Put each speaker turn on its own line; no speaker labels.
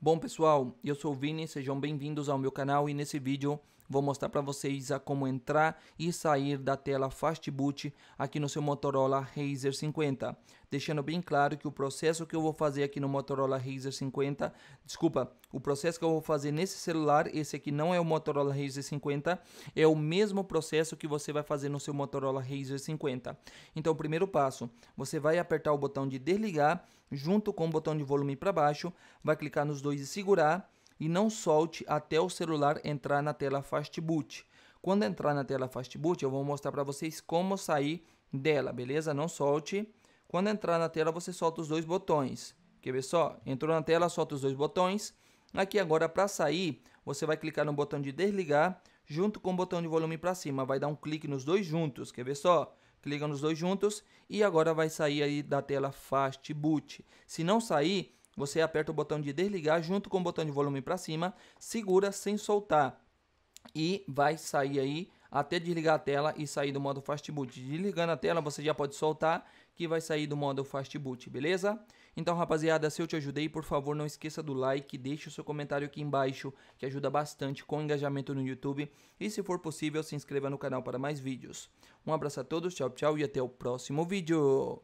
Bom pessoal, eu sou o Vini, sejam bem-vindos ao meu canal e nesse vídeo vou mostrar para vocês a como entrar e sair da tela Fastboot aqui no seu Motorola Razer 50. Deixando bem claro que o processo que eu vou fazer aqui no Motorola Razer 50, desculpa, o processo que eu vou fazer nesse celular, esse aqui não é o Motorola Razer 50, é o mesmo processo que você vai fazer no seu Motorola Razer 50. Então, o primeiro passo, você vai apertar o botão de desligar junto com o botão de volume para baixo, vai clicar nos dois dois e segurar e não solte até o celular entrar na tela Fast Boot. Quando entrar na tela Fast Boot, eu vou mostrar para vocês como sair dela, beleza? Não solte. Quando entrar na tela, você solta os dois botões. Quer ver só? Entrou na tela, solta os dois botões. Aqui agora para sair, você vai clicar no botão de desligar junto com o botão de volume para cima. Vai dar um clique nos dois juntos, quer ver só? Clica nos dois juntos e agora vai sair aí da tela Fast Boot. Se não sair, você aperta o botão de desligar junto com o botão de volume para cima, segura sem soltar e vai sair aí até desligar a tela e sair do modo fast boot. Desligando a tela, você já pode soltar que vai sair do modo fast boot, beleza? Então, rapaziada, se eu te ajudei, por favor, não esqueça do like, deixe o seu comentário aqui embaixo, que ajuda bastante com o engajamento no YouTube, e se for possível, se inscreva no canal para mais vídeos. Um abraço a todos, tchau, tchau e até o próximo vídeo.